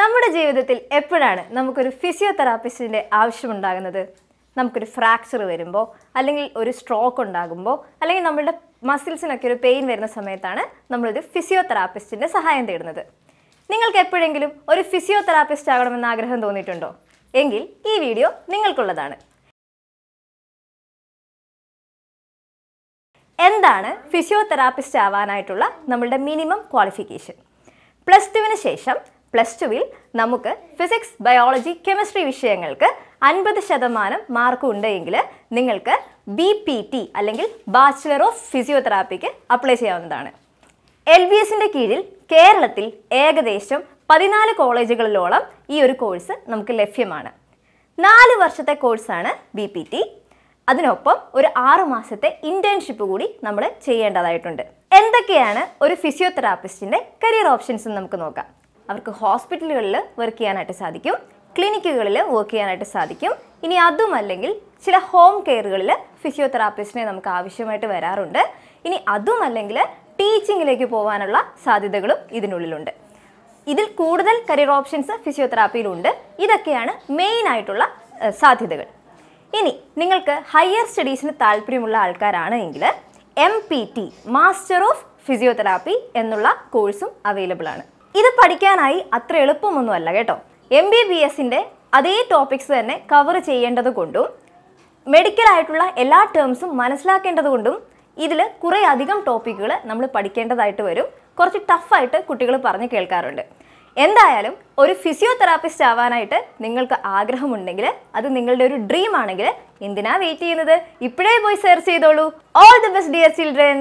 നമ്മുടെ ജീവിതത്തിൽ എപ്പോഴാണ് നമുക്കൊരു ഫിസിയോതെറാപ്പിസ്റ്റിൻ്റെ ആവശ്യമുണ്ടാകുന്നത് നമുക്കൊരു ഫ്രാക്ചർ വരുമ്പോൾ അല്ലെങ്കിൽ ഒരു സ്ട്രോക്ക് ഉണ്ടാകുമ്പോൾ അല്ലെങ്കിൽ നമ്മുടെ മസിൽസിനൊക്കെ ഒരു പെയിൻ വരുന്ന സമയത്താണ് നമ്മളൊരു ഫിസിയോതെറാപ്പിസ്റ്റിൻ്റെ സഹായം തേടുന്നത് നിങ്ങൾക്ക് എപ്പോഴെങ്കിലും ഒരു ഫിസിയോതെറാപ്പിസ്റ്റ് ആകണമെന്ന് ആഗ്രഹം തോന്നിയിട്ടുണ്ടോ എങ്കിൽ ഈ വീഡിയോ നിങ്ങൾക്കുള്ളതാണ് എന്താണ് ഫിസിയോതെറാപ്പിസ്റ്റ് ആവാനായിട്ടുള്ള നമ്മളുടെ മിനിമം ക്വാളിഫിക്കേഷൻ പ്ലസ് ടുവിന് ശേഷം പ്ലസ് ടുവിൽ നമുക്ക് ഫിസിക്സ് ബയോളജി കെമിസ്ട്രി വിഷയങ്ങൾക്ക് അൻപത് ശതമാനം മാർക്ക് ഉണ്ടെങ്കിൽ നിങ്ങൾക്ക് ബി പി ടി അല്ലെങ്കിൽ ബാച്ചിലർ ഓഫ് ഫിസിയോതെറാപ്പിക്ക് അപ്ലൈ ചെയ്യാവുന്നതാണ് എൽ ബി എസിൻ്റെ കീഴിൽ കേരളത്തിൽ ഏകദേശം പതിനാല് കോളേജുകളിലോളം ഈ ഒരു കോഴ്സ് നമുക്ക് ലഭ്യമാണ് നാല് വർഷത്തെ കോഴ്സാണ് ബി പി ടി അതിനൊപ്പം ഒരു ആറു മാസത്തെ ഇൻറ്റേൺഷിപ്പ് കൂടി നമ്മൾ ചെയ്യേണ്ടതായിട്ടുണ്ട് എന്തൊക്കെയാണ് ഒരു ഫിസിയോതെറാപ്പിസ്റ്റിൻ്റെ കരിയർ ഓപ്ഷൻസ് നമുക്ക് നോക്കാം അവർക്ക് ഹോസ്പിറ്റലുകളിൽ വർക്ക് ചെയ്യാനായിട്ട് സാധിക്കും ക്ലിനിക്കുകളിൽ വർക്ക് ചെയ്യാനായിട്ട് സാധിക്കും ഇനി അതുമല്ലെങ്കിൽ ചില ഹോം കെയറുകളിൽ ഫിസിയോതെറാപ്പിസ്റ്റിനെ നമുക്ക് ആവശ്യമായിട്ട് വരാറുണ്ട് ഇനി അതുമല്ലെങ്കിൽ ടീച്ചിങ്ങിലേക്ക് പോകാനുള്ള സാധ്യതകളും ഇതിനുള്ളിലുണ്ട് ഇതിൽ കൂടുതൽ കരിയർ ഓപ്ഷൻസ് ഫിസിയോതെറാപ്പിയിലുണ്ട് ഇതൊക്കെയാണ് മെയിൻ ആയിട്ടുള്ള സാധ്യതകൾ ഇനി നിങ്ങൾക്ക് ഹയർ സ്റ്റഡീസിന് താല്പര്യമുള്ള ആൾക്കാരാണ് എങ്കിൽ M P T master of physiotherapy എന്നുള്ള കോഴ്സും അവൈലബിൾ ആണ് ഇത് പഠിക്കാനായി അത്ര എളുപ്പമൊന്നുമല്ല കേട്ടോ എം ബി ബി എസിൻ്റെ അതേ ടോപ്പിക്സ് തന്നെ കവർ ചെയ്യേണ്ടത് കൊണ്ടും മെഡിക്കലായിട്ടുള്ള എല്ലാ ടേംസും മനസ്സിലാക്കേണ്ടത് കൊണ്ടും ഇതിൽ കുറേ അധികം ടോപ്പിക്കുകൾ നമ്മൾ പഠിക്കേണ്ടതായിട്ട് വരും കുറച്ച് ടഫായിട്ട് കുട്ടികൾ പറഞ്ഞ് കേൾക്കാറുണ്ട് എന്തായാലും ഒരു ഫിസിയോതെറാപ്പിസ്റ്റ് ആവാനായിട്ട് നിങ്ങൾക്ക് ആഗ്രഹമുണ്ടെങ്കിൽ അത് നിങ്ങളുടെ ഒരു ഡ്രീം ആണെങ്കിൽ എന്തിനാ വെയിറ്റ് ചെയ്യുന്നത് ഇപ്പോഴേ പോയി സെർച്ച് ചെയ്തോളൂ all the best dear children